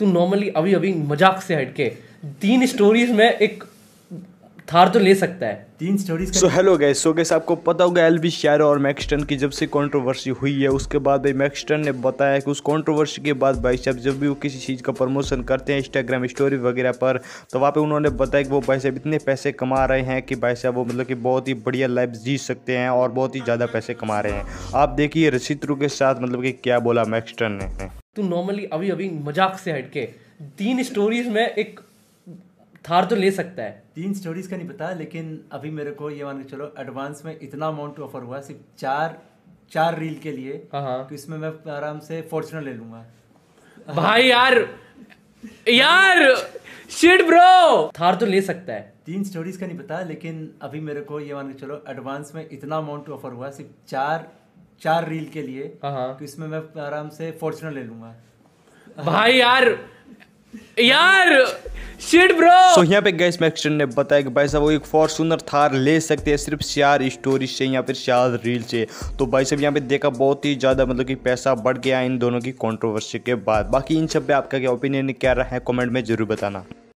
तू नॉर्मली अभी अभी मजाक से हटके तीन स्टोरीज में एक थार तो ले सकता है तीन stories so hello guys so guys आपको पता होगा एलवी शैरो और मैक्सटन की जब से कंट्रोवर्सी हुई है उसके बाद भाई मैक्सटन ने बताया कि उस कंट्रोवर्सी के बाद भाई साहब जब भी वो किसी चीज़ का प्रमोशन करते हैं इंस्टाग्राम स्टोरी वगैरह पर तो वहाँ पे उन्होंने बताया कि वो भाई साहब इतने पैसे कमा रहे हैं कि भाई साहब वो मतलब कि बहुत ही बढ़िया लाइफ जी सकते हैं और बहुत ही ज़्यादा पैसे कमा रहे हैं आप देखिए रसित्रू के साथ मतलब कि क्या बोला मैक्सटन ने तू नॉर्मली अभी अभी मजाक से हट के तीन स्टोरीज में एक थार तो ले सकता है तीन स्टोरीज का नहीं पता लेकिन अभी मेरे को ये मान के चलो एडवांस में इतना अमाउंट ऑफर हुआ सिर्फ चार चार रील के लिए हाँ, हाँ। तो इसमें मैं आराम से फॉर्चुनर ले लूंगा भाई यार यार शिट ब्रो थार तो ले सकता है तीन स्टोरीज का नहीं पता लेकिन अभी मेरे को ये मान के चलो एडवांस में इतना अमाउंट ऑफर हुआ सिर्फ चार चार रील के लिए हाँ। तो इसमें मैं आराम से फॉर्चुनर ले लूंगा भाई यार यार शिट ब्रो सो so, यहाँ पे गैस मैक्सन ने बताया कि भाई साहब वो एक फॉर्चूनर थार ले सकते हैं सिर्फ चार स्टोरी से या फिर चार रील से तो भाई साहब यहाँ पे देखा बहुत ही ज़्यादा मतलब कि पैसा बढ़ गया इन दोनों की कंट्रोवर्सी के बाद बाकी इन सब पे आपका क्या ओपिनियन क्या रहा है कमेंट में जरूर बताना